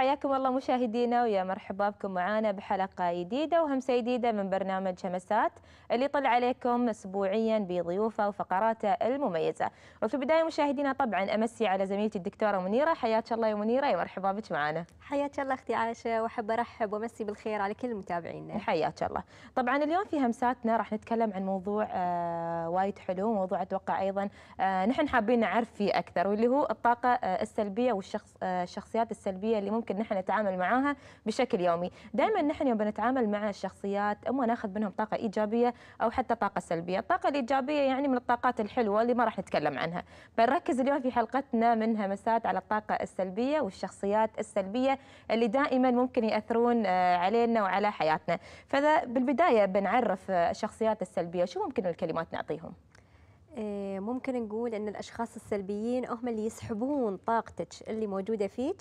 حياكم الله مشاهدينا ويا مرحبا بكم معانا بحلقة جديدة وهمسة جديدة من برنامج همسات اللي يطلع عليكم أسبوعيا بضيوفه وفقراته المميزة وفي البداية مشاهدينا طبعا أمسي على زميلتي الدكتورة منيرة حياك الله يا منيرة يا مرحبا بك معانا حياك الله أختي عائشة وأحب أرحب وأمسي بالخير على كل متابعينا حياك الله طبعا اليوم في همساتنا راح نتكلم عن موضوع آه وايد حلو موضوع أتوقع أيضا آه نحن حابين نعرف فيه أكثر واللي هو الطاقة آه السلبية والشخص آه الشخصيات السلبية اللي ممكن المشاكل نحن نتعامل معاها بشكل يومي دائما نحن يوم بنتعامل مع الشخصيات اما ناخذ منهم طاقه ايجابيه او حتى طاقه سلبيه الطاقه الايجابيه يعني من الطاقات الحلوه اللي ما راح نتكلم عنها بنركز اليوم في حلقتنا من همسات على الطاقه السلبيه والشخصيات السلبيه اللي دائما ممكن ياثرون آه، علينا وعلى حياتنا فاذا بالبدايه بنعرف آه، الشخصيات السلبيه شو ممكن الكلمات نعطيهم آه، ممكن نقول ان الاشخاص السلبيين هم اللي يسحبون طاقتك اللي موجوده فيك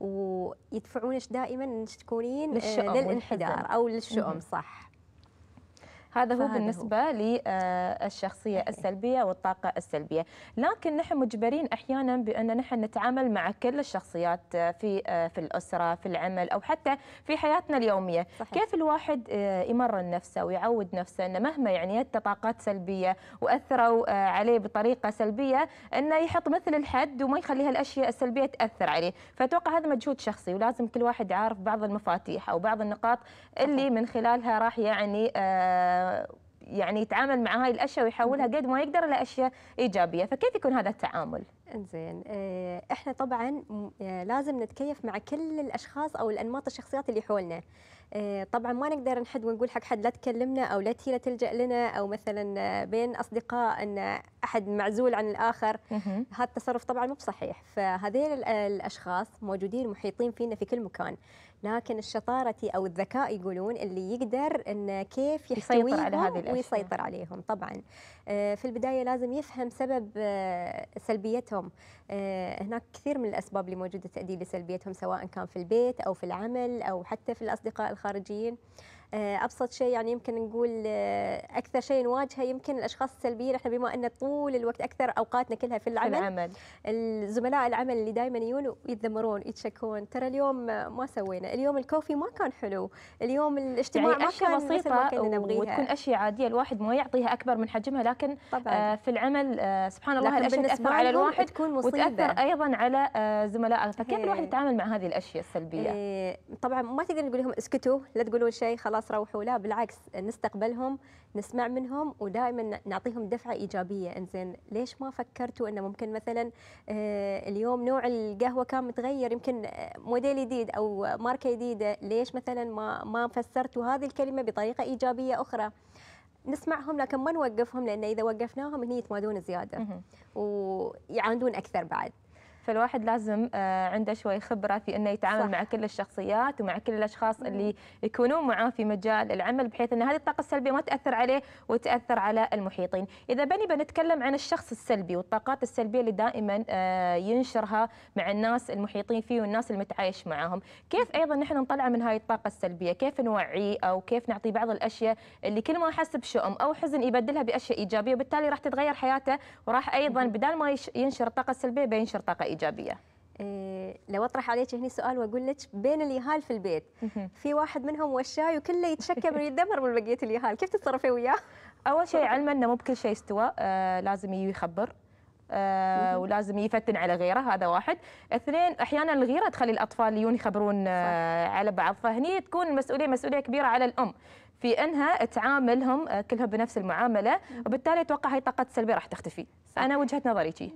ويدفعونك دائما انك تكونين آه، للانحدار او للشؤم صح هذا هو بالنسبة هو. للشخصية السلبية والطاقة السلبية لكن نحن مجبرين أحيانا بأن نحن نتعامل مع كل الشخصيات آه، في آه، في الأسرة في العمل أو حتى في حياتنا اليومية صحيح. كيف الواحد آه، يمرن نفسه ويعود نفسه أنه مهما يعني طاقات سلبية وأثروا عليه بطريقة سلبية أنه يحط مثل الحد وما يخلي هالأشياء السلبية تأثر عليه فأتوقع هذا مجهود شخصي ولازم كل واحد عارف بعض المفاتيح أو بعض النقاط اللي من خلالها راح يعني آه يعني يتعامل مع هاي الاشياء ويحولها قد ما يقدر لاشياء ايجابيه، فكيف يكون هذا التعامل؟ انزين آه، احنا طبعا آه، لازم نتكيف مع كل الاشخاص او الانماط الشخصيات اللي حولنا. آه، طبعا ما نقدر نحد ونقول حق حد لا تكلمنا او لا لا تلجا لنا او مثلا بين اصدقاء ان احد معزول عن الاخر هذا التصرف طبعا مو بصحيح فهذيل الاشخاص موجودين محيطين فينا في كل مكان لكن الشطاره او الذكاء يقولون اللي يقدر أن كيف يسيطر على ويسيطر عليهم طبعا آه، في البدايه لازم يفهم سبب آه، سلبيتهم آه، هناك كثير من الاسباب اللي موجوده تؤدي لسلبيتهم سواء كان في البيت او في العمل او حتى في الاصدقاء الخارجيين آه، ابسط شيء يعني يمكن نقول آه، اكثر شيء نواجهه يمكن الاشخاص السلبيين احنا بما ان طول الوقت اكثر اوقاتنا كلها في العمل, في العمل. الزملاء العمل اللي دائما يجون يتذمرون يتشكون ترى اليوم ما سوينا اليوم الكوفي ما كان حلو اليوم الاجتماع يعني ما كان بسيطة ما كنا نبغيها وتكون اشياء عاديه الواحد ما يعطيها اكبر من حجمها لكن طبعا. آه، في العمل سبحان الله الاشياء تاثر على الواحد تكون مصيبة. وتاثر ايضا على زملائه فكيف إيه. الواحد يتعامل مع هذه الاشياء السلبيه؟ إيه، طبعا ما تقدر نقول لهم اسكتوا لا تقولون شيء خلاص خلاص روحوا لا بالعكس نستقبلهم نسمع منهم ودائما نعطيهم دفعه ايجابيه انزين ليش ما فكرتوا انه ممكن مثلا آه، اليوم نوع القهوه كان متغير يمكن آه، موديل جديد او ماركه جديده ليش مثلا ما ما فسرتوا هذه الكلمه بطريقه ايجابيه اخرى نسمعهم لكن ما نوقفهم لان اذا وقفناهم هني يتمادون زياده ويعاندون اكثر بعد فالواحد لازم آه، عنده شوي خبره في انه يتعامل صح. مع كل الشخصيات ومع كل الاشخاص اللي يكونون معاه في مجال العمل بحيث ان هذه الطاقه السلبيه ما تاثر عليه وتاثر على المحيطين اذا بني بنتكلم عن الشخص السلبي والطاقات السلبيه اللي دائما آه، ينشرها مع الناس المحيطين فيه والناس المتعايش معاهم كيف ايضا نحن نطلع من هاي الطاقه السلبيه كيف نوعيه او كيف نعطيه بعض الاشياء اللي كل ما حس بشؤم او حزن يبدلها باشياء ايجابيه وبالتالي راح تتغير حياته وراح ايضا بدال ما ينشر الطاقه السلبيه بينشر طاقه إيجابية. الايجابيه إيه، لو اطرح عليك هنا سؤال واقول لك بين اليهال في البيت في واحد منهم وشاي وكله يتشكى من يدمر من بقيه اليهال كيف تتصرفي وياه اول شيء علما انه مو بكل شيء استوى آه لازم يخبر آه ولازم يفتن على غيره هذا واحد اثنين احيانا الغيره تخلي الاطفال يجون يخبرون آه على بعض فهني تكون المسؤوليه مسؤوليه كبيره على الام في انها تعاملهم آه، كلهم بنفس المعامله وبالتالي اتوقع هي طاقه سلبيه راح تختفي انا وجهه نظري شي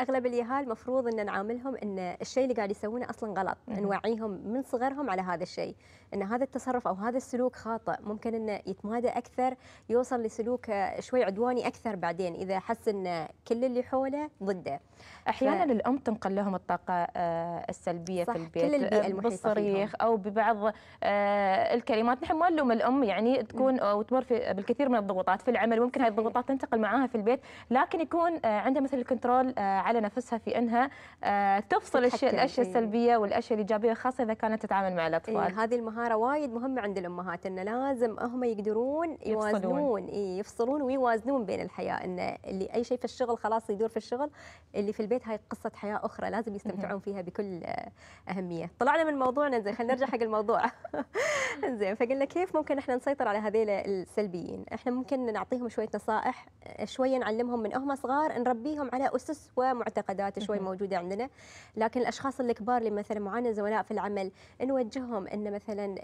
اغلب اليهال المفروض ان نعاملهم ان الشيء اللي قاعد يسوونه اصلا غلط نوعيهم من صغرهم على هذا الشيء ان هذا التصرف او هذا السلوك خاطئ ممكن انه يتمادى اكثر يوصل لسلوك شوي عدواني اكثر بعدين اذا حس ان كل اللي حوله ضده احيانا ف... الام تنقل لهم الطاقه آه، السلبيه صح في البيت كل البيئه آه، المحيطه بالصريخ فيهم. او ببعض آه، الكلمات نحن ما نلوم الام يعني تكون او تمر بالكثير من الضغوطات في العمل ممكن هذه الضغوطات تنتقل معاها في البيت لكن تكون آه، عندها مثل الكنترول آه، على نفسها في انها آه، تفصل الاشياء الاشياء السلبيه والاشياء الايجابيه خاصه اذا كانت تتعامل مع الاطفال إيه هذه المهاره وايد مهمه عند الامهات ان لازم هم يقدرون يوازنون إيه يفصلون ويوازنون بين الحياه ان اللي اي شيء في الشغل خلاص يدور في الشغل اللي في البيت هاي قصه حياه اخرى لازم يستمتعون فيها بكل اهميه طلعنا من موضوعنا زين خلينا نرجع حق الموضوع زين فقلنا كيف ممكن احنا نسيطر على هذيل السلبيين احنا ممكن نعطيهم شويه نصائح شويه نعلمهم من هم الصغار نربيهم على اسس ومعتقدات شوي موجوده عندنا لكن الاشخاص الكبار اللي مثلا معانا زملاء في العمل نوجههم ان مثلا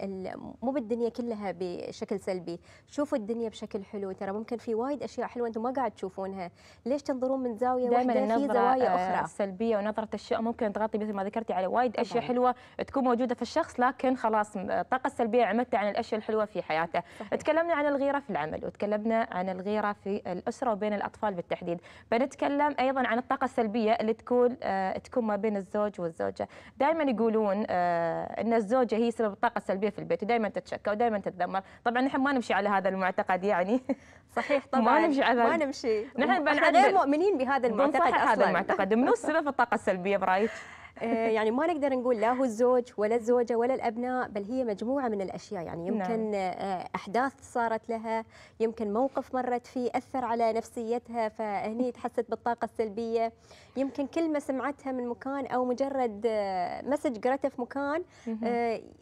مو بالدنيا كلها بشكل سلبي شوفوا الدنيا بشكل حلو ترى ممكن في وايد اشياء حلوه انتم ما قاعد تشوفونها ليش تنظرون من زاويه واحده في زوايا آه، اخرى السلبيه ونظره الشيء ممكن تغطي مثل ما ذكرتي على وايد طبعاً. اشياء حلوه تكون موجوده في الشخص لكن خلاص الطاقه السلبيه عمتها عن الاشياء الحلوه في حياته صحيح. تكلمنا عن الغيره في العمل وتكلمنا عن الغيره في الاسره وبين الاطفال بالتحديد بنتكلم ايضا عن الطاقه السلبيه اللي تكون آه، تكون ما بين الزوج والزوجه دائما يقولون آه، ان الزوجه هي سبب الطاقه السلبيه في البيت ودائما تتشكى ودائما تتذمر طبعا نحن ما نمشي على هذا المعتقد يعني صحيح طبعا ما نمشي على ما نمشي نحن بنعدل غير مؤمنين بهذا المعتقد اصلا هذا المعتقد منو سبب الطاقه السلبيه برايك آه، يعني ما نقدر نقول لا هو الزوج ولا الزوجه ولا الابناء بل هي مجموعه من الاشياء يعني نعم. يمكن نعم. احداث صارت لها يمكن موقف مرت فيه اثر على نفسيتها فهني تحست بالطاقه السلبيه يمكن كلمه سمعتها من مكان او مجرد آه، مسج قراته في مكان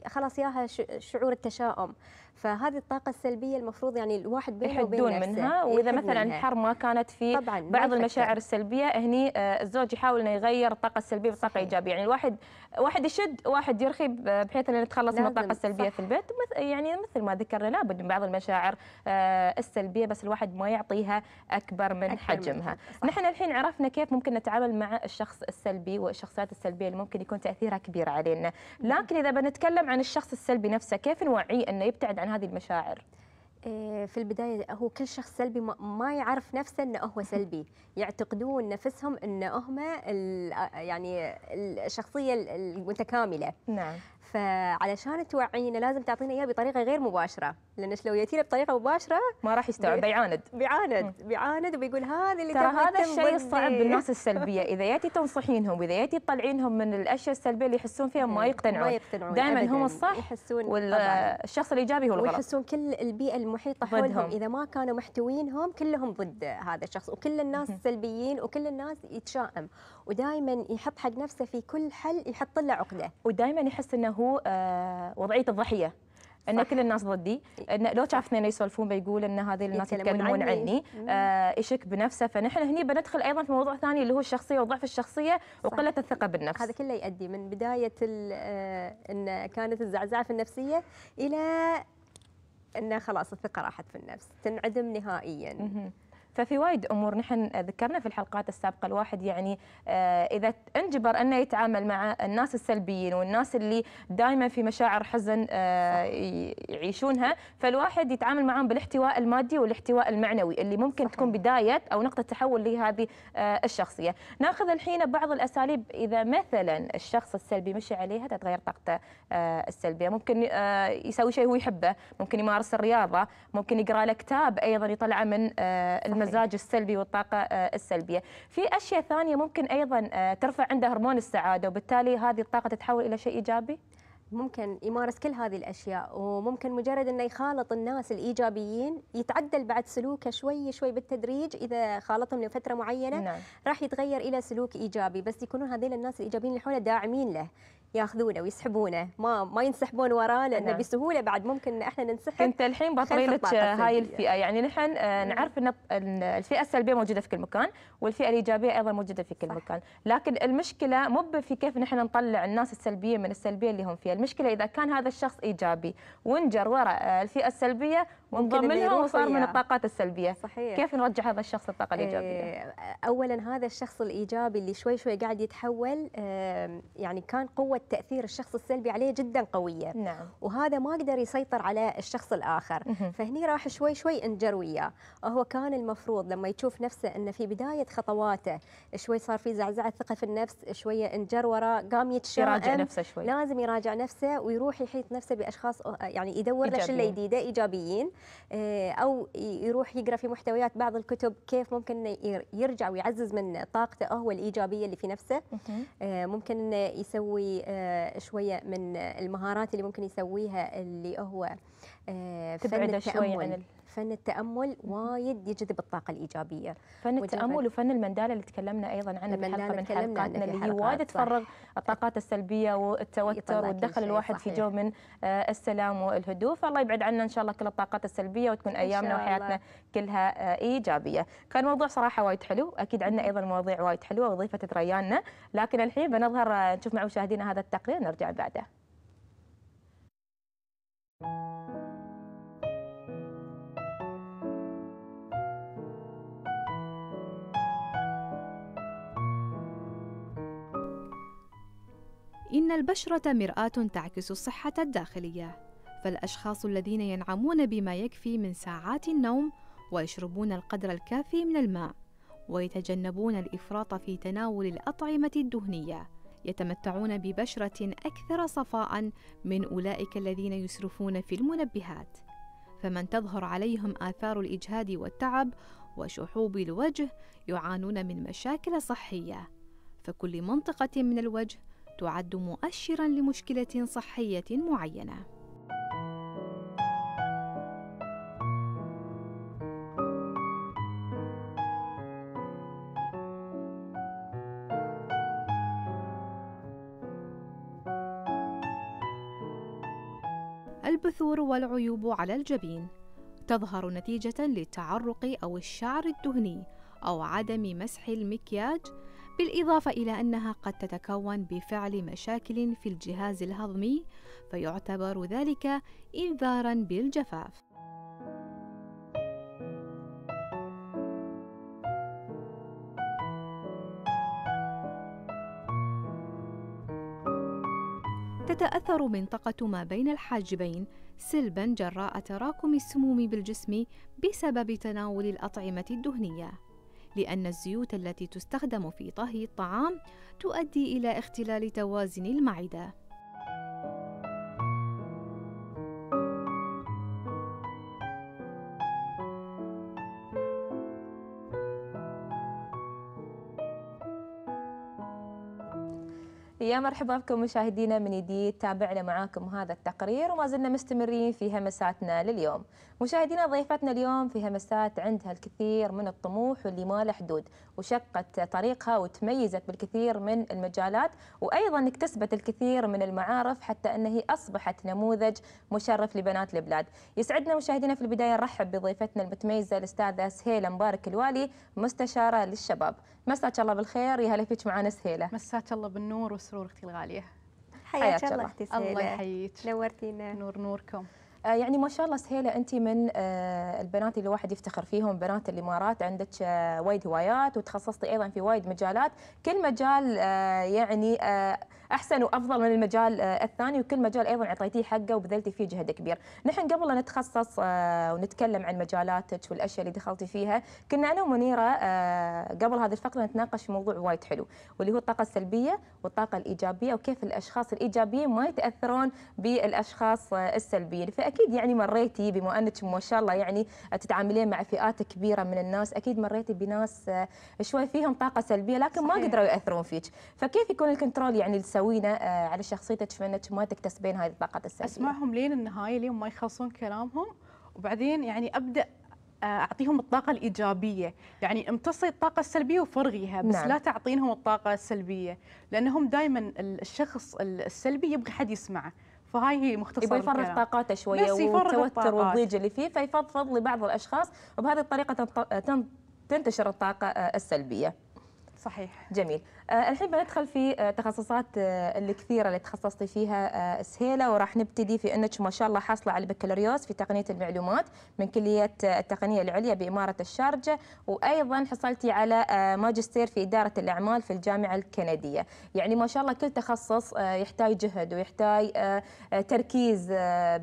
خلاص ياها شعور التشاؤم فهذه الطاقه السلبيه المفروض يعني الواحد بينه وبين نفسه منها واذا مثلا الحر ما كانت في طبعاً بعض المشاعر السلبيه هني آه، الزوج يحاول انه يغير الطاقه السلبيه بطاقه ايجابيه يعني الواحد واحد يشد واحد يرخي بحيث انه نتخلص من الطاقه السلبيه في البيت يعني مثل ما ذكرنا لابد من بعض المشاعر آه، السلبيه بس الواحد ما يعطيها اكبر من أكبر حجمها من نحن الحين عرفنا كيف ممكن نتعامل مع الشخص السلبي والشخصيات السلبيه اللي ممكن يكون تاثيرها كبير علينا نعم. لكن اذا بنتكلم عن الشخص السلبي نفسه كيف نوعيه انه يبتعد عن عن هذه المشاعر؟ إيه، في البداية هو كل شخص سلبي ما يعرف نفسه أنه هو سلبي يعتقدون نفسهم أنه هم يعني الشخصية المتكاملة نعم فعلشان توعينا لازم تعطينا اياه بطريقه غير مباشره لان لو جيتينا بطريقه مباشره ما راح يستوعب بيعاند بيعاند بيعاند وبيقول هذا اللي ترى هذا الشيء الصعب بالناس السلبيه اذا ياتي تنصحينهم واذا ياتي تطلعينهم من الاشياء السلبيه اللي يحسون فيها ما يقتنعون ما يقتنعون دائما هم الصح يحسون والشخص الايجابي هو الغلط ويحسون كل البيئه المحيطه حولهم اذا ما كانوا محتوينهم كلهم ضد هذا الشخص وكل الناس سلبيين وكل الناس يتشائم ودائما يحط حق نفسه في كل حل يحط له عقده ودائما يحس انه هو آه، وضعيه الضحيه ان كل الناس ضدي ان لو شاف اثنين يسولفون بيقول ان هذه الناس يتكلمون عني, عني. آه يشك بنفسه فنحن هني بندخل ايضا في موضوع ثاني اللي هو الشخصيه وضعف الشخصيه وقله الثقه بالنفس هذا كله يؤدي من بدايه آه، ان كانت الزعزعه في النفسيه الى انه خلاص الثقه راحت في النفس تنعدم نهائيا ففي وايد امور نحن ذكرنا في الحلقات السابقه الواحد يعني آه، اذا انجبر انه يتعامل مع الناس السلبيين والناس اللي دائما في مشاعر حزن آه، يعيشونها فالواحد يتعامل معهم بالاحتواء المادي والاحتواء المعنوي اللي ممكن صحيح. تكون بدايه او نقطه تحول لهذه آه، الشخصيه ناخذ الحين بعض الاساليب اذا مثلا الشخص السلبي مشي عليها تتغير طاقته السلبيه ممكن يسوي شيء هو يحبه ممكن يمارس الرياضه ممكن يقرا له كتاب ايضا يطلعه من المزرعة المزاج السلبي والطاقه آه، السلبيه في اشياء ثانيه ممكن ايضا آه، ترفع عنده هرمون السعاده وبالتالي هذه الطاقه تتحول الى شيء ايجابي ممكن يمارس كل هذه الاشياء وممكن مجرد انه يخالط الناس الايجابيين يتعدل بعد سلوكه شوي شوي بالتدريج اذا خالطهم لفتره معينه نعم. راح يتغير الى سلوك ايجابي بس يكونون هذين الناس الايجابيين اللي حوله داعمين له ياخذونه ويسحبونه ما ما ينسحبون وراه لانه بسهوله بعد ممكن احنا ننسحب انت الحين بطري لك هاي الفئه يعني نحن آه، نعرف ان الفئه السلبيه موجوده في كل مكان والفئه الايجابيه ايضا موجوده في كل صح. مكان لكن المشكله مو في كيف نحن نطلع الناس السلبيه من السلبيه اللي هم فيها المشكله اذا كان هذا الشخص ايجابي ونجر وراء آه، الفئه السلبيه وانضم لهم وصار من الطاقات السلبيه صحيح. كيف نرجع هذا الشخص الطاقه آه، الايجابيه اولا هذا الشخص الايجابي اللي شوي شوي قاعد يتحول يعني كان قوه التأثير تأثير الشخص السلبي عليه جدا قوية نعم. وهذا ما قدر يسيطر على الشخص الآخر مهم. فهني راح شوي شوي انجر وياه هو كان المفروض لما يشوف نفسه أنه في بداية خطواته شوي صار في زعزعة ثقة في النفس شوية انجر وراه قام يتشائم يراجع نفسه شوي لازم يراجع نفسه ويروح يحيط نفسه بأشخاص يعني يدور له شلة جديدة إيجابيين آه، أو يروح يقرأ في محتويات بعض الكتب كيف ممكن يرجع ويعزز من طاقته هو الإيجابية اللي في نفسه آه، ممكن انه يسوي آه، شويه من المهارات اللي ممكن يسويها اللي هو آه، فن التامل فن التامل وايد يجذب الطاقه الايجابيه فن التامل وفن المنداله اللي تكلمنا ايضا عنه في حلقه من حلقاتنا اللي هي وايد تفرغ الطاقات السلبيه والتوتر وتدخل الواحد في جو من آه، السلام والهدوء فالله يبعد عنا ان شاء الله كل الطاقات السلبيه وتكون ايامنا وحياتنا كلها آه، ايجابيه كان موضوع صراحه وايد حلو اكيد عندنا ايضا مواضيع وايد حلوه وظيفه تريانا لكن الحين بنظهر آه، نشوف مع مشاهدينا هذا التقرير نرجع بعده إن البشرة مرآة تعكس الصحة الداخلية، فالأشخاص الذين ينعمون بما يكفي من ساعات النوم ويشربون القدر الكافي من الماء ويتجنبون الإفراط في تناول الأطعمة الدهنية يتمتعون ببشرة أكثر صفاء من أولئك الذين يسرفون في المنبهات فمن تظهر عليهم آثار الإجهاد والتعب وشحوب الوجه يعانون من مشاكل صحية فكل منطقة من الوجه تعد مؤشرا لمشكله صحيه معينه البثور والعيوب على الجبين تظهر نتيجة للتعرق أو الشعر الدهني أو عدم مسح المكياج بالإضافة إلى أنها قد تتكون بفعل مشاكل في الجهاز الهضمي فيعتبر ذلك إنذارا بالجفاف تتأثر منطقة ما بين الحاجبين سلبا جراء تراكم السموم بالجسم بسبب تناول الأطعمة الدهنية لأن الزيوت التي تستخدم في طهي الطعام تؤدي إلى اختلال توازن المعدة يا مرحبا بكم مشاهدينا من جديد تابعنا معاكم هذا التقرير وما زلنا مستمرين في همساتنا لليوم مشاهدينا ضيفتنا اليوم في همسات عندها الكثير من الطموح واللي ما له حدود وشقت طريقها وتميزت بالكثير من المجالات وايضا اكتسبت الكثير من المعارف حتى ان هي اصبحت نموذج مشرف لبنات البلاد يسعدنا مشاهدينا في البدايه نرحب بضيفتنا المتميزه الاستاذه سهيله مبارك الوالي مستشاره للشباب مساك الله بالخير يا هلا فيك معنا سهيله مساك الله بالنور وسرور مبرور اختي الغاليه حياك الله اختي الله يحييك نورتينا نور نوركم آه، يعني ما شاء الله سهيله انت من آه، البنات اللي الواحد يفتخر فيهم بنات الامارات عندك آه، وايد هوايات وتخصصتي ايضا في وايد مجالات كل مجال يعني احسن وافضل من المجال الثاني وكل مجال ايضا اعطيتيه حقه وبذلتي فيه جهد كبير نحن قبل لا نتخصص ونتكلم عن مجالاتك والاشياء اللي دخلتي فيها كنا انا ومنيره قبل هذه الفقره نتناقش في موضوع وايد حلو واللي هو الطاقه السلبيه والطاقه الايجابيه وكيف الاشخاص الايجابيين ما يتاثرون بالاشخاص السلبيين فأكيد اكيد يعني مريتي بما انك ما شاء الله يعني تتعاملين مع فئات كبيره من الناس اكيد مريتي بناس آه، شوي فيهم طاقه سلبيه لكن صحيح. ما قدروا ياثرون فيك فكيف يكون الكنترول يعني اللي تسوينه آه، على شخصيتك في انك ما تكتسبين هذه الطاقه السلبيه اسمعهم لين النهايه لين ما يخلصون كلامهم وبعدين يعني ابدا آه، اعطيهم الطاقه الايجابيه يعني امتصي الطاقه السلبيه وفرغيها بس نعم. لا تعطينهم الطاقه السلبيه لانهم دائما الشخص السلبي يبغى حد يسمعه فهاي هي مختصر يبغى يفرغ طاقاته شويه والتوتر والضيق اللي فيه فيفضفض لبعض الاشخاص وبهذه الطريقه تنتشر الطاقه السلبيه صحيح جميل آه، الحين بندخل في آه، تخصصات آه، الكثيره اللي تخصصتي فيها سهيله وراح نبتدي في انك ما شاء الله حاصله على البكالوريوس في تقنيه المعلومات من كليه التقنيه العليا باماره الشارجه وايضا حصلتي على ماجستير في اداره الاعمال في الجامعه الكنديه يعني ما شاء الله كل تخصص يحتاج جهد ويحتاج تركيز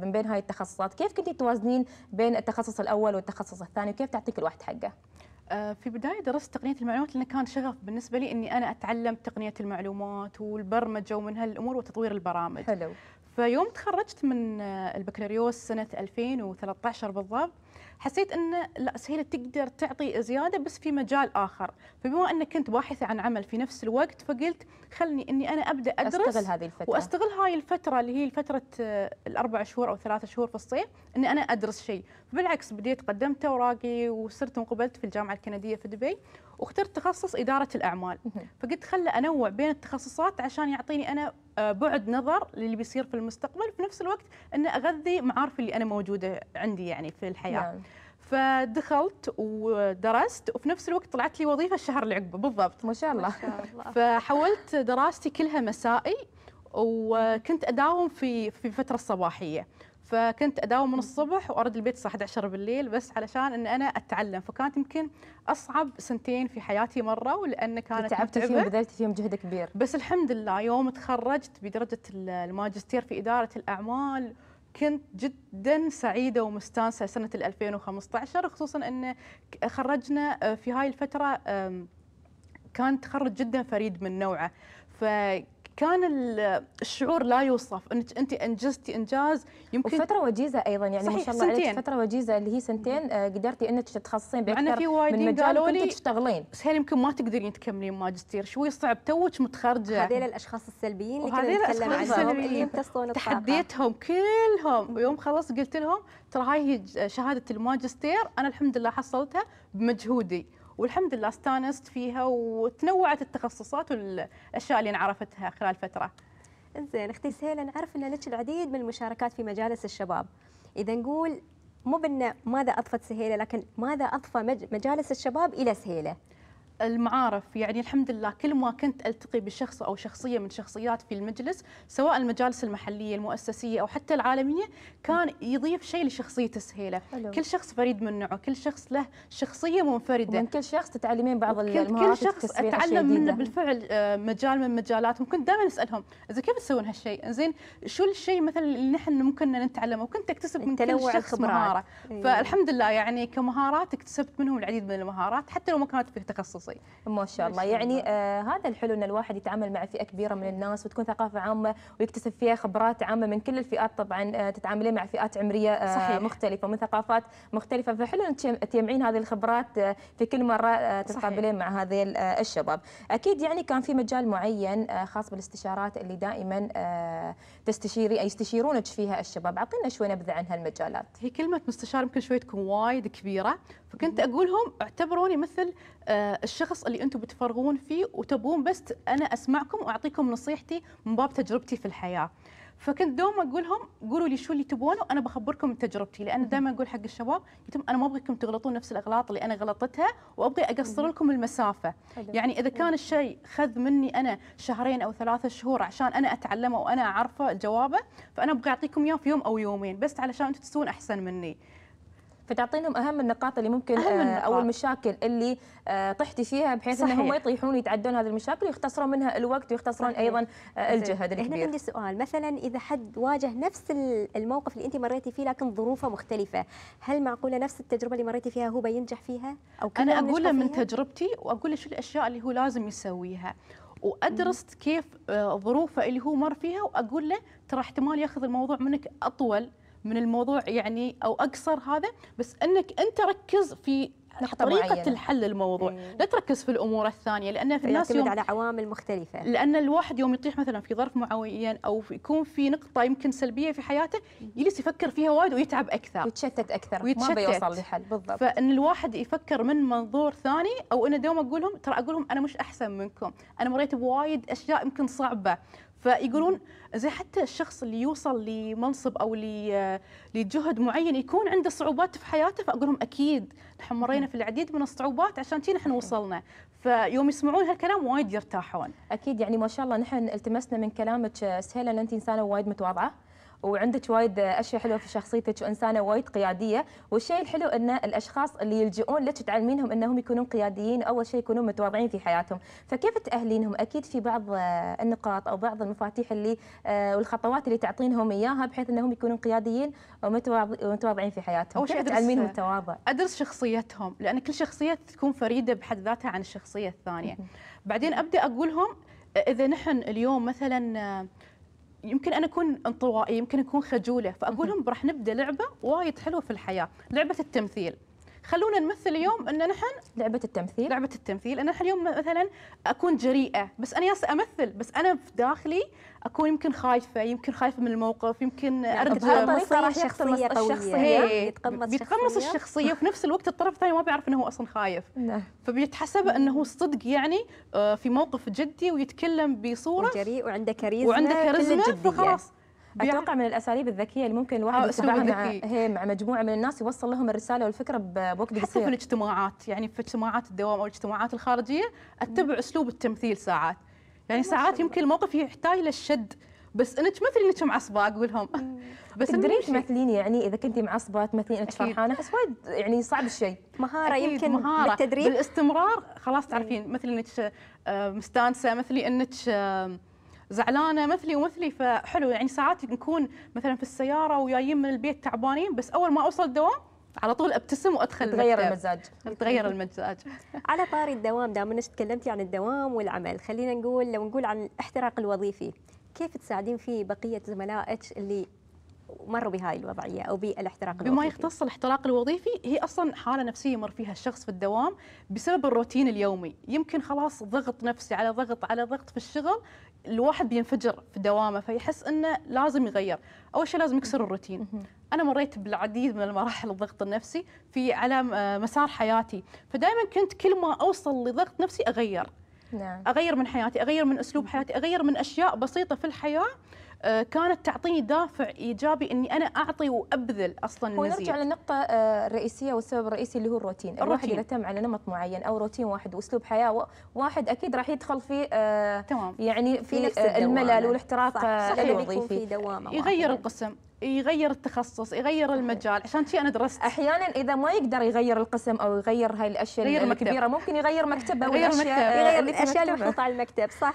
من بين هاي التخصصات كيف كنتي توازنين بين التخصص الاول والتخصص الثاني وكيف تعطيك الوقت حقه آه، في بداية درست تقنية المعلومات لأنه كان شغف بالنسبة لي أني أنا أتعلم تقنية المعلومات والبرمجة ومن هالأمور وتطوير البرامج حلو فيوم تخرجت من آه، البكالوريوس سنة 2013 بالضبط حسيت أن لا سهيلة تقدر تعطي زيادة بس في مجال آخر فبما أن كنت باحثة عن عمل في نفس الوقت فقلت خلني أني أنا أبدأ أدرس أستغل هذه الفترة وأستغل هاي الفترة اللي هي فترة آه، الأربع شهور أو ثلاثة شهور في الصيف أني أنا أدرس شيء بالعكس بديت قدمت أوراقي وصرت انقبلت في الجامعة الكندية في دبي واخترت تخصص إدارة الأعمال فقلت خل أنوع بين التخصصات عشان يعطيني أنا آه، بعد نظر للي بيصير في المستقبل في نفس الوقت أن أغذي معارفي اللي أنا موجودة عندي يعني في الحياة نعم. فدخلت ودرست وفي نفس الوقت طلعت لي وظيفه الشهر اللي عقبه بالضبط ما شاء الله, ما شاء الله. فحولت دراستي كلها مسائي وكنت اداوم في في الفتره الصباحيه فكنت اداوم من الصبح وارد البيت الساعه 11 بالليل بس علشان ان انا اتعلم فكانت يمكن اصعب سنتين في حياتي مره ولان كانت تعبتي فيهم بذلت فيهم جهد كبير بس الحمد لله يوم تخرجت بدرجه الماجستير في اداره الاعمال كنت جدا سعيده ومستانسه سنه 2015 خصوصا ان خرجنا آه، في هاي الفتره كان تخرج جدا فريد من نوعه ف كان الشعور لا يوصف انك انت انجزتي انجاز يمكن وفتره وجيزه ايضا يعني ما شاء الله سنتين. فتره وجيزه اللي هي سنتين آه، قدرتي انك تتخصصين باكثر في من مجال كنت تشتغلين بس هل يمكن ما تقدرين تكملين ماجستير شوي صعب توك متخرجه هذيل الاشخاص السلبيين اللي كنا نتكلم عنهم اللي يمتصون تحديتهم كلهم ويوم خلصت قلت لهم ترى هاي هي شهاده الماجستير انا الحمد لله حصلتها بمجهودي والحمد لله استانست فيها وتنوعت التخصصات والاشياء اللي انعرفتها خلال فتره. زين اختي سهيله نعرف ان لك العديد من المشاركات في مجالس الشباب. اذا نقول مو بان ماذا اضفت سهيله لكن ماذا اضفى مجالس الشباب الى سهيله؟ المعارف يعني الحمد لله كل ما كنت التقي بشخص او شخصيه من شخصيات في المجلس سواء المجالس المحليه المؤسسيه او حتى العالميه كان يضيف شيء لشخصيه سهيله كل شخص فريد من نوعه كل شخص له شخصيه منفرده من كل شخص تتعلمين بعض المهارات كل شخص اتعلم منه بالفعل آه، مجال من مجالاتهم كنت دائما اسالهم اذا كيف تسوون هالشيء زين شو الشيء مثلا اللي نحن ممكن نتعلمه وكنت اكتسب من كل شخص مهاره إيه. فالحمد لله يعني كمهارات اكتسبت منهم العديد من المهارات حتى لو ما كانت في تخصص تخصصي ما شاء الله يعني آه هذا الحلو ان الواحد يتعامل مع فئه كبيره من الناس وتكون ثقافه عامه ويكتسب فيها خبرات عامه من كل الفئات طبعا آه تتعاملين مع فئات عمريه آه صحيح. مختلفه ومن ثقافات مختلفه فحلو انك تجمعين هذه الخبرات آه في كل مره آه تتقابلين مع هذه آه الشباب اكيد يعني كان في مجال معين آه خاص بالاستشارات اللي دائما آه تستشيري يستشيرونك فيها الشباب اعطينا شوي نبذه عن هالمجالات هي كلمه مستشار يمكن شوي تكون وايد كبيره فكنت اقول لهم اعتبروني مثل آه، الشخص اللي انتم بتفرغون فيه وتبون بس انا اسمعكم واعطيكم نصيحتي من باب تجربتي في الحياه فكنت دوم اقول لهم قولوا لي شو اللي تبونه وانا بخبركم من تجربتي لان دائما اقول حق الشباب قلت انا ما ابغيكم تغلطون نفس الاغلاط اللي انا غلطتها وابغي اقصر لكم المسافه يعني اذا كان الشيء خذ مني انا شهرين او ثلاثة شهور عشان انا اتعلمه وانا اعرفه جوابه فانا ابغى اعطيكم اياه في يوم او يومين بس علشان انتم تسوون احسن مني فتعطينهم اهم النقاط اللي ممكن أهم آه، النقاط. او المشاكل اللي آه، طحتي فيها بحيث صحيح. انهم ما يطيحون ويتعدون هذه المشاكل ويختصرون منها الوقت ويختصرون صحيح. ايضا آه، الجهد الكبير. هنا عندي سؤال مثلا اذا حد واجه نفس الموقف اللي انت مريتي فيه لكن ظروفه مختلفه، هل معقوله نفس التجربه اللي مريتي فيها هو بينجح فيها؟ او انا اقول له من تجربتي واقول له شو الاشياء اللي هو لازم يسويها. وادرس كيف ظروفه اللي هو مر فيها واقول له ترى احتمال ياخذ الموضوع منك اطول من الموضوع يعني او اقصر هذا بس انك انت ركز في نقطة طريقة معينة. الحل الموضوع مم. إيه. لا تركز في الأمور الثانية لأن في الناس يوم على عوامل مختلفة لأن الواحد يوم يطيح مثلا في ظرف معين أو في يكون في نقطة يمكن سلبية في حياته يجلس يفكر فيها وايد ويتعب أكثر ويتشتت أكثر ويتشتت. ما بيوصل لحل بالضبط فإن الواحد يفكر من منظور ثاني أو أنا دوم أقول لهم ترى أقول لهم أنا مش أحسن منكم أنا مريت بوايد أشياء يمكن صعبة فيقولون زي حتى الشخص اللي يوصل لمنصب او آه، لجهد معين يكون عنده صعوبات في حياته فاقول لهم اكيد نحن مرينا في العديد من الصعوبات عشان كذي نحن وصلنا فيوم يسمعون هالكلام وايد يرتاحون. اكيد يعني ما شاء الله نحن التمسنا من كلامك آه، سهيله ان انت انسانه وايد متواضعه وعندك وايد اشياء حلوه في شخصيتك وانسانه وايد قياديه والشيء الحلو ان الاشخاص اللي يلجؤون لك تعلمينهم انهم يكونون قياديين اول شيء يكونون متواضعين في حياتهم فكيف تاهلينهم اكيد في بعض آه، النقاط او بعض المفاتيح اللي آه، والخطوات اللي تعطينهم اياها بحيث انهم يكونون قياديين ومتواضعين في حياتهم اول شيء تعلمينهم آه، التواضع ادرس شخصيتهم لان كل شخصيه تكون فريده بحد ذاتها عن الشخصيه الثانيه بعدين ابدا اقول لهم اذا نحن اليوم مثلا يمكن انا اكون انطوائيه يمكن اكون خجوله فاقول لهم راح نبدا لعبه وايد حلوه في الحياه لعبه التمثيل خلونا نمثل اليوم ان نحن لعبه التمثيل لعبه التمثيل ان نحن اليوم مثلا اكون جريئه بس انا جالسه امثل بس انا في داخلي اكون يمكن خايفه يمكن خايفه من الموقف يمكن يعني ارقد بهالطريقه الشخصيه يعني يتقمص الشخصيه يتقمص, الشخصيه وفي نفس الوقت الطرف الثاني ما بيعرف انه هو اصلا خايف نعم. فبيتحسب انه صدق يعني آه، في موقف جدي ويتكلم بصوره جريء وعنده كاريزما وعنده كاريزما فخلاص اتوقع من الاساليب الذكيه اللي ممكن الواحد آه، يتبعها مع هي مع مجموعه من الناس يوصل لهم الرساله والفكره بوقت قصير حتى في الاجتماعات يعني في اجتماعات الدوام او الاجتماعات الخارجيه اتبع اسلوب التمثيل ساعات يعني ساعات يمكن الموقف يحتاج للشد بس انك مثلي انك معصبه اقول لهم بس تدرين تمثلين يعني اذا كنتي معصبه تمثلين انك فرحانه بس وايد يعني صعب الشيء مهاره يمكن مهارة بالتدريب بالاستمرار خلاص تعرفين مثلي انك آه، مستانسه مثلي انك آه، زعلانه مثلي ومثلي فحلو يعني ساعات نكون مثلا في السياره وجايين من البيت تعبانين بس اول ما اوصل الدوام على طول ابتسم وادخل تغير المزاج تغير المزاج على طاري الدوام دام انك تكلمتي عن الدوام والعمل خلينا نقول لو نقول عن الاحتراق الوظيفي كيف تساعدين فيه بقيه زملائك اللي مروا بهاي الوضعيه او بالاحتراق الوظيفي بما يختص الاحتراق الوظيفي هي اصلا حاله نفسيه يمر فيها الشخص في الدوام بسبب الروتين اليومي يمكن خلاص ضغط نفسي على ضغط على ضغط في الشغل الواحد بينفجر في دوامه فيحس انه لازم يغير، اول شيء لازم يكسر الروتين. انا مريت بالعديد من المراحل الضغط النفسي في على آه، مسار حياتي، فدائما كنت كل ما اوصل لضغط نفسي اغير. نعم. اغير من حياتي، اغير من اسلوب حياتي، اغير من اشياء بسيطه في الحياه آه، كانت تعطيني دافع ايجابي اني انا اعطي وابذل اصلا هو نرجع للنقطه آه، الرئيسيه والسبب الرئيسي اللي هو الروتين الواحد تم على نمط معين او روتين واحد واسلوب حياه واحد اكيد راح يدخل في آه، تمام يعني في, في نفس الملل والاحتراق الوظيفي في دوامه يغير واحد. القسم يغير التخصص يغير المجال عشان شيء انا درست احيانا اذا ما يقدر يغير القسم او يغير هاي الاشياء الكبيره ممكن يغير مكتبه ولا يغير الاشياء اللي محطوطه على المكتب صح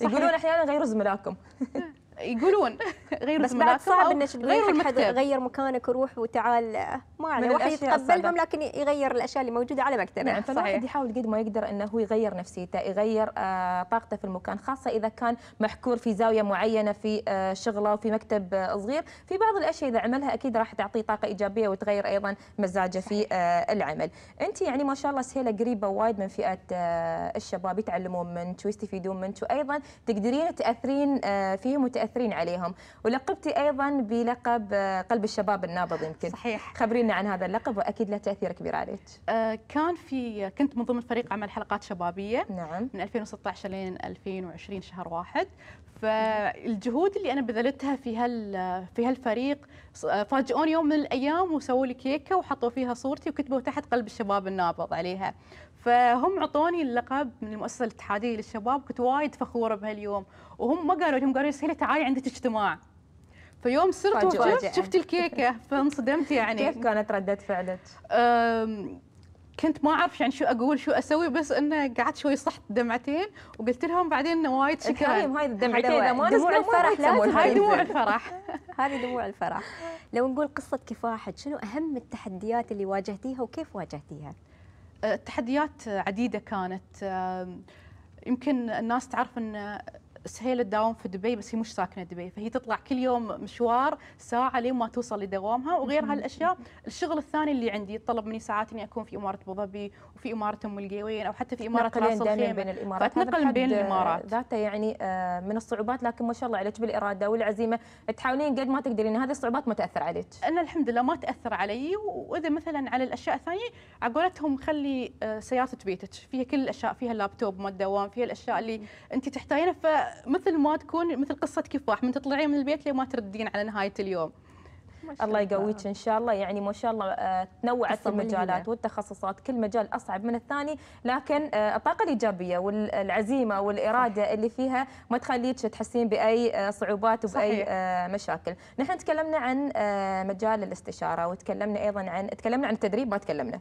يقولون احيانا غيروا زملائكم يقولون غير بس بعد صعب انك غير حد غير مكانك وروح وتعال ما يعني الواحد يتقبلهم لكن يغير الاشياء اللي موجوده على مكتبه نعم فالواحد يحاول قد ما يقدر انه هو يغير نفسيته يغير آه، طاقته في المكان خاصه اذا كان محكور في زاويه معينه في آه، شغله وفي مكتب آه، صغير في بعض الاشياء اذا عملها اكيد راح تعطيه طاقه ايجابيه وتغير ايضا مزاجه في العمل انت يعني ما شاء الله سهيله قريبه وايد من فئه الشباب يتعلمون منك ويستفيدون منك وايضا تقدرين تاثرين فيهم وتأثرين متاثرين عليهم ولقبتي ايضا بلقب آه، قلب الشباب النابض يمكن صحيح خبرينا عن هذا اللقب واكيد له تاثير كبير عليك آه، كان في كنت من ضمن فريق عمل حلقات شبابيه نعم من 2016 لين 2020 شهر واحد فالجهود اللي انا بذلتها في هال في هالفريق آه، فاجئوني يوم من الايام وسووا لي كيكه وحطوا فيها صورتي وكتبوا تحت قلب الشباب النابض عليها فهم عطوني اللقب من المؤسسه الاتحاديه للشباب كنت وايد فخوره بهاليوم وهم ما قالوا لهم قالوا لي تعالي عندك اجتماع فيوم صرت يعني. شفت الكيكه فانصدمت يعني كيف كانت رده فعلك؟ كنت ما اعرف يعني شو اقول شو اسوي بس انه قعدت شوي صحت دمعتين وقلت لهم بعدين انه وايد شكرا هاي الدمعتين اذا ما دموع الفرح هاي دموع الفرح هذه دموع الفرح لو نقول قصه كفاحك شنو اهم التحديات اللي واجهتيها وكيف واجهتيها؟ التحديات آه، عديده كانت يمكن الناس تعرف ان سهيل تداوم في دبي بس هي مش ساكنه دبي فهي تطلع كل يوم مشوار ساعه لين ما توصل لدوامها وغير هالاشياء الشغل الثاني اللي عندي يتطلب مني ساعات اني اكون في اماره ابو ظبي وفي اماره ام القيوين او حتى في اماره راس الخيمه بين الامارات فاتنقل بين الامارات ذاته يعني آه، من الصعوبات لكن ما شاء الله عليك بالاراده والعزيمه تحاولين قد ما تقدرين هذه الصعوبات ما تاثر عليك انا الحمد لله ما تاثر علي واذا مثلا على الاشياء الثانيه على قولتهم خلي آه، سياره بيتك فيها كل الاشياء فيها اللابتوب مال الدوام فيها الاشياء اللي انت تحتاجينها مثل ما تكون مثل قصه كفاح من تطلعين من البيت لما تردين على نهايه اليوم الله يقويك ان شاء الله يعني ما شاء الله آه، تنوعت المجالات والتخصصات كل مجال اصعب من الثاني لكن آه، الطاقه الايجابيه والعزيمه والاراده اللي فيها ما تخليك تحسين باي آه، صعوبات وباي صحيح. مشاكل نحن تكلمنا عن مجال الاستشاره وتكلمنا ايضا عن تكلمنا عن التدريب ما تكلمنا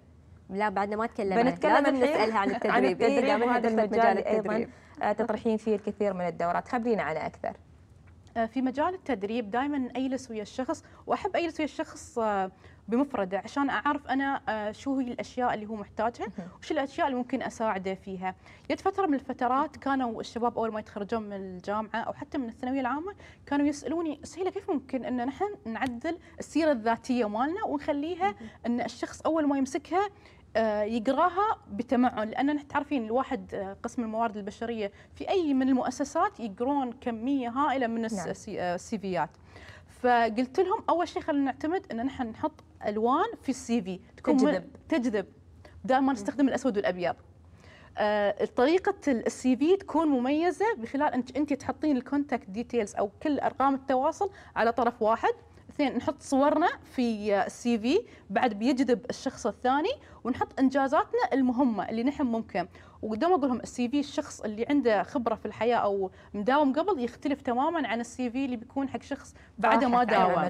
لا بعدنا ما تكلمنا بنتكلم نسالها عن التدريب, عن التدريب إيه وهذا المجال التدريب. ايضا آه، تطرحين فيه الكثير من الدورات خبرينا عنها أكثر آه، في مجال التدريب دائما اجلس ويا الشخص واحب اجلس ويا الشخص آه، بمفرده عشان اعرف انا شو هي الاشياء اللي هو محتاجها وش الاشياء اللي ممكن اساعده فيها. جت فتره من الفترات كانوا الشباب اول ما يتخرجون من الجامعه او حتى من الثانويه العامه كانوا يسالوني سهيله كيف ممكن ان نحن نعدل السيره الذاتيه مالنا ونخليها ان الشخص اول ما يمسكها آه، يقراها بتمعن لان تعرفين الواحد آه، قسم الموارد البشريه في اي من المؤسسات يقرون كميه هائله من نعم. آه، فقلت لهم اول شيء خلينا نعتمد ان نحن نحط الوان في السي في تكون تجذب تجذب بدال ما نستخدم الاسود والابيض طريقه السي في تكون مميزه بخلال انك انت تحطين الكونتاكت ديتيلز او كل ارقام التواصل على طرف واحد اثنين نحط صورنا في السي في بعد بيجذب الشخص الثاني ونحط انجازاتنا المهمه اللي نحن ممكن وقدام اقول لهم السي في الشخص اللي عنده خبره في الحياه او مداوم قبل يختلف تماما عن السي في اللي بيكون حق شخص بعد ما إيه، داوم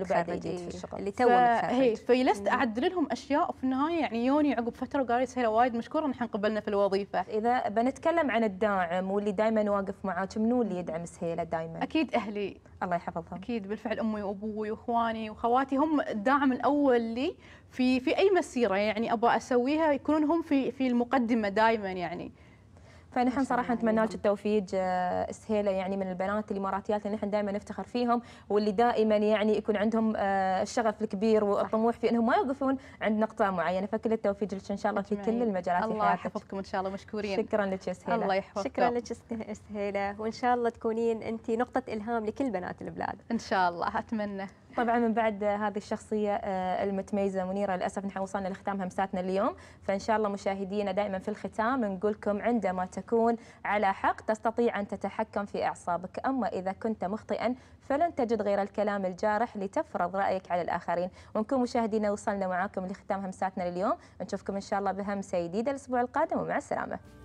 اللي تو هي فجلست اعدل لهم اشياء وفي النهايه يعني يوني عقب فتره وقال لي سهيله وايد مشكوره نحن قبلنا في الوظيفه اذا بنتكلم عن الداعم واللي دائما واقف معاك منو اللي يدعم سهيله دائما اكيد اهلي الله يحفظهم اكيد بالفعل امي وابوي واخواني واخواتي هم الداعم الاول لي في في اي مسيره يعني ابغى اسويها يكونون هم في في المقدمه دائما يعني فنحن صراحه نتمنى لك التوفيق آه، سهيله يعني من البنات الاماراتيات اللي نحن دائما نفتخر فيهم واللي دائما يعني يكون عندهم آه، الشغف الكبير والطموح في انهم ما يوقفون عند نقطه معينه فكل التوفيق لك ان شاء الله في كل المجالات الله يحفظكم ان شاء الله مشكورين شكرا لك يا سهيله الله يحفظك شكرا لك سهيله وان شاء الله تكونين انت نقطه الهام لكل بنات البلاد ان شاء الله اتمنى طبعا من بعد هذه الشخصيه آه، المتميزه منيره للاسف نحن وصلنا لختام همساتنا اليوم فان شاء الله مشاهدينا دائما في الختام نقولكم عندما تكون على حق تستطيع ان تتحكم في اعصابك اما اذا كنت مخطئا فلن تجد غير الكلام الجارح لتفرض رايك على الاخرين ونكون مشاهدينا وصلنا معاكم لختام همساتنا لليوم نشوفكم ان شاء الله بهمسه جديده الاسبوع القادم ومع السلامه